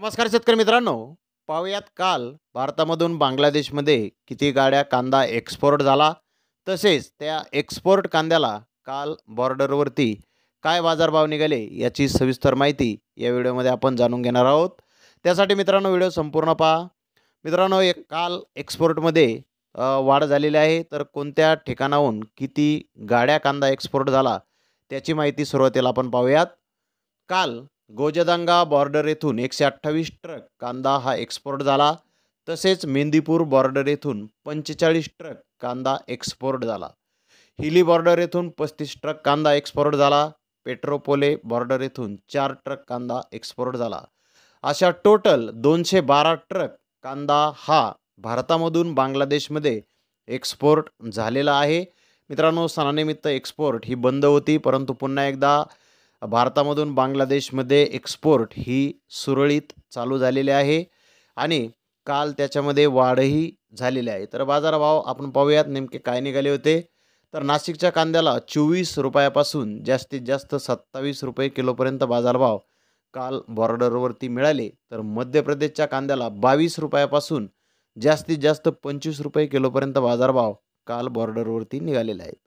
नमस्कार शेतकरी मित्रांनो पाहूयात काल भारतामधून बांगलादेशमध्ये किती गाड्या कांदा एक्सपोर्ट झाला तसेच त्या एक्सपोर्ट कांद्याला काल बॉर्डरवरती काय बाजारभाव निघाले याची सविस्तर माहिती या व्हिडिओमध्ये आपण जाणून घेणार आहोत त्यासाठी मित्रांनो व्हिडिओ संपूर्ण पहा मित्रांनो एक काल एक्सपोर्टमध्ये वाढ झालेली आहे तर कोणत्या ठिकाणाहून किती गाड्या कांदा एक्सपोर्ट झाला त्याची माहिती सुरुवातीला आपण पाहूयात काल गोजदंगा बॉर्डर येथून एकशे अठ्ठावीस ट्रक कांदा हा एक्सपोर्ट झाला तसेच मेंदीपूर बॉर्डर येथून पंचेचाळीस ट्रक कांदा एक्सपोर्ट झाला हिली बॉर्डर येथून पस्तीस ट्रक कांदा एक्सपोर्ट झाला पेट्रोपोले बॉर्डर येथून चार ट्रक कांदा एक्सपोर्ट झाला अशा टोटल दोनशे बारा ट्रक कांदा हा भारतामधून बांगलादेशमध्ये एक्सपोर्ट झालेला आहे मित्रांनो सणानिमित्त एक्सपोर्ट ही बंद होती परंतु पुन्हा एकदा भारतामधून बांगलादेशमध्ये एक्सपोर्ट ही सुरळीत चालू झालेली आहे आणि काल त्याच्यामध्ये वाढही झालेली आहे तर बाजारभाव आपण पाहूयात नेमके काय निघाले होते तर नाशिकच्या कांद्याला चोवीस रुपयापासून जास्तीत जास्त सत्तावीस रुपये किलोपर्यंत बाजारभाव काल बॉर्डरवरती मिळाले तर मध्य प्रदेशच्या कांद्याला बावीस रुपयापासून जास्तीत जास्त पंचवीस रुपये किलोपर्यंत बाजारभाव काल बॉर्डरवरती निघालेला आहे